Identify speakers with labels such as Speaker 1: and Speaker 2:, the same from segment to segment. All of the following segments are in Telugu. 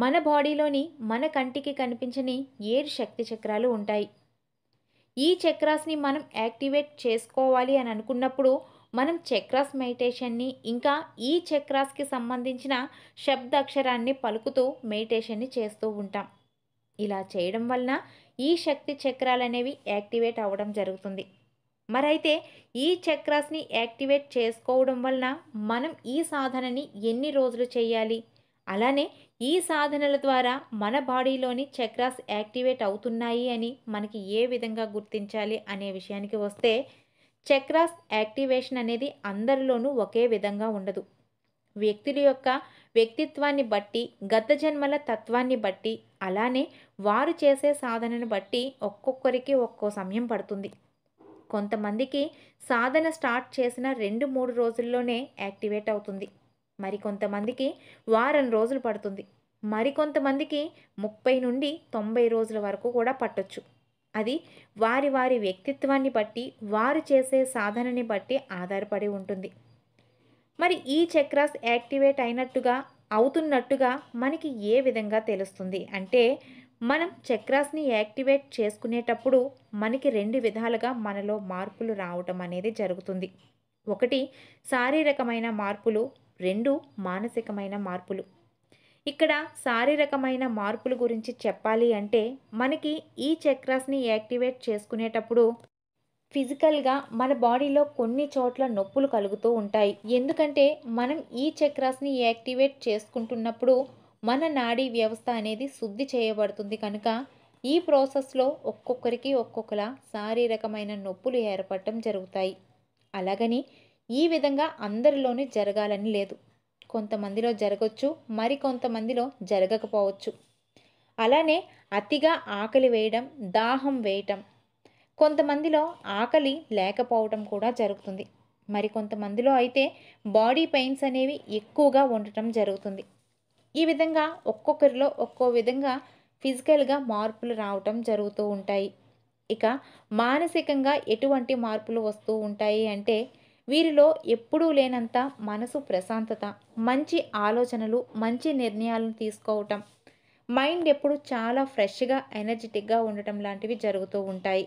Speaker 1: మన బాడీలోని మన కంటికి కనిపించని ఏడు శక్తి చక్రాలు ఉంటాయి ఈ చక్రాస్ని మనం యాక్టివేట్ చేసుకోవాలి అని అనుకున్నప్పుడు మనం చక్రాస్ మెడిటేషన్ని ఇంకా ఈ చక్రాస్కి సంబంధించిన శబ్ద అక్షరాన్ని పలుకుతూ మెడిటేషన్ని చేస్తూ ఉంటాం ఇలా చేయడం వలన ఈ శక్తి చక్రాలనేవి యాక్టివేట్ అవ్వడం జరుగుతుంది మరైతే ఈ చక్రాస్ని యాక్టివేట్ చేసుకోవడం వలన మనం ఈ సాధనని ఎన్ని రోజులు చేయాలి అలానే ఈ సాధనల ద్వారా మన బాడీలోని చక్రాస్ యాక్టివేట్ అవుతున్నాయి అని మనకి ఏ విధంగా గుర్తించాలి అనే విషయానికి వస్తే చక్రాస్ యాక్టివేషన్ అనేది అందరిలోనూ ఒకే విధంగా ఉండదు వ్యక్తుల యొక్క వ్యక్తిత్వాన్ని బట్టి గత జన్మల తత్వాన్ని బట్టి అలానే వారు చేసే సాధనను బట్టి ఒక్కొక్కరికి ఒక్కో సమయం పడుతుంది కొంతమందికి సాధన స్టార్ట్ చేసిన రెండు మూడు రోజుల్లోనే యాక్టివేట్ అవుతుంది మరికొంతమందికి వారం రోజులు పడుతుంది మరికొంతమందికి ముప్పై నుండి తొంభై రోజుల వరకు కూడా పట్టొచ్చు అది వారి వారి వ్యక్తిత్వాన్ని బట్టి వారు చేసే సాధనని బట్టి ఆధారపడి ఉంటుంది మరి ఈ చక్రాస్ యాక్టివేట్ అయినట్టుగా అవుతున్నట్టుగా మనకి ఏ విధంగా తెలుస్తుంది అంటే మనం చక్రాస్ని యాక్టివేట్ చేసుకునేటప్పుడు మనకి రెండు విధాలుగా మనలో మార్పులు రావటం అనేది జరుగుతుంది ఒకటి శారీరకమైన మార్పులు రెండు మానసికమైన మార్పులు ఇక్కడ శారీరకమైన మార్పుల గురించి చెప్పాలి అంటే మనకి ఈ చక్రాస్ని యాక్టివేట్ చేసుకునేటప్పుడు ఫిజికల్గా మన బాడీలో కొన్ని చోట్ల నొప్పులు కలుగుతూ ఉంటాయి ఎందుకంటే మనం ఈ చక్రాస్ని యాక్టివేట్ చేసుకుంటున్నప్పుడు మన నాడీ వ్యవస్థ అనేది శుద్ధి చేయబడుతుంది కనుక ఈ ప్రాసెస్లో ఒక్కొక్కరికి ఒక్కొక్కలా శారీరకమైన నొప్పులు ఏర్పడటం జరుగుతాయి అలాగని ఈ విధంగా అందరిలోనూ జరగాలని లేదు కొంతమందిలో జరగచ్చు మరికొంతమందిలో జరగకపోవచ్చు అలానే అతిగా ఆకలి వేయడం దాహం వేయటం కొంతమందిలో ఆకలి లేకపోవటం కూడా జరుగుతుంది మరికొంతమందిలో అయితే బాడీ పెయిన్స్ అనేవి ఎక్కువగా ఉండటం జరుగుతుంది ఈ విధంగా ఒక్కొక్కరిలో ఒక్కో విధంగా ఫిజికల్గా మార్పులు రావటం జరుగుతూ ఉంటాయి ఇక మానసికంగా ఎటువంటి మార్పులు వస్తూ ఉంటాయి అంటే వీరిలో ఎప్పుడూ లేనంత మనసు ప్రశాంతత మంచి ఆలోచనలు మంచి నిర్ణయాలను తీసుకోవటం మైండ్ ఎప్పుడు చాలా ఫ్రెష్గా ఎనర్జెటిక్గా ఉండటం లాంటివి జరుగుతూ ఉంటాయి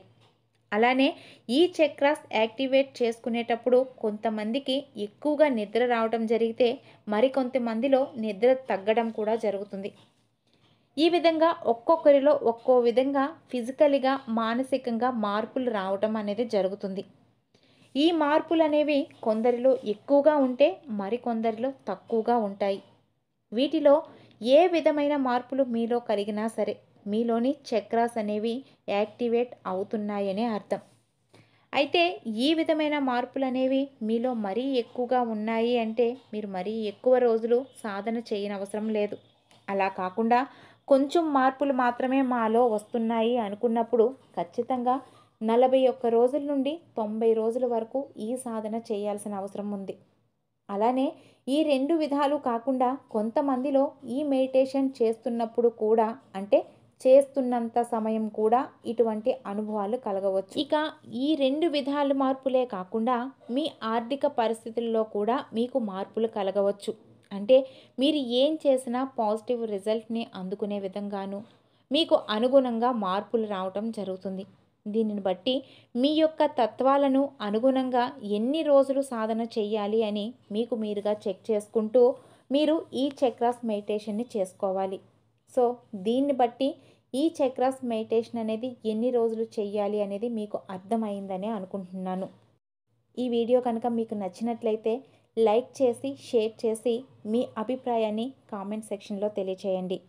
Speaker 1: అలానే ఈ చక్రాస్ యాక్టివేట్ చేసుకునేటప్పుడు కొంతమందికి ఎక్కువగా నిద్ర రావడం జరిగితే మరికొంతమందిలో నిద్ర తగ్గడం కూడా జరుగుతుంది ఈ విధంగా ఒక్కొక్కరిలో ఒక్కో విధంగా ఫిజికల్గా మానసికంగా మార్పులు రావటం అనేది జరుగుతుంది ఈ మార్పులు అనేవి కొందరిలో ఎక్కువగా ఉంటే మరికొందరిలో తక్కువగా ఉంటాయి వీటిలో ఏ విధమైన మార్పులు మీలో కలిగినా సరే మీలోని చక్రాస్ అనేవి యాక్టివేట్ అవుతున్నాయనే అర్థం అయితే ఈ విధమైన మార్పులు అనేవి మీలో మరీ ఎక్కువగా ఉన్నాయి అంటే మీరు మరీ ఎక్కువ రోజులు సాధన చేయనవసరం లేదు అలా కాకుండా కొంచెం మార్పులు మాత్రమే మాలో వస్తున్నాయి అనుకున్నప్పుడు ఖచ్చితంగా నలభై ఒక్క రోజుల నుండి తొంభై రోజుల వరకు ఈ సాధన చేయాల్సిన అవసరం ఉంది అలానే ఈ రెండు విధాలు కాకుండా కొంతమందిలో ఈ మెడిటేషన్ చేస్తున్నప్పుడు కూడా అంటే చేస్తున్నంత సమయం కూడా ఇటువంటి అనుభవాలు కలగవచ్చు ఇక ఈ రెండు విధాలు మార్పులే కాకుండా మీ ఆర్థిక పరిస్థితుల్లో కూడా మీకు మార్పులు కలగవచ్చు అంటే మీరు ఏం చేసినా పాజిటివ్ రిజల్ట్ని అందుకునే విధంగాను మీకు అనుగుణంగా మార్పులు రావటం జరుగుతుంది దీనిని బట్టి మీ యొక్క తత్వాలను అనుగుణంగా ఎన్ని రోజులు సాధన చేయాలి అని మీకు మీరుగా చెక్ చేసుకుంటూ మీరు ఈ చక్రాస్ మెడిటేషన్ని చేసుకోవాలి సో దీన్ని బట్టి ఈ చక్రాస్ మెడిటేషన్ అనేది ఎన్ని రోజులు చేయాలి అనేది మీకు అర్థమైందని అనుకుంటున్నాను ఈ వీడియో కనుక మీకు నచ్చినట్లయితే లైక్ చేసి షేర్ చేసి మీ అభిప్రాయాన్ని కామెంట్ సెక్షన్లో తెలియచేయండి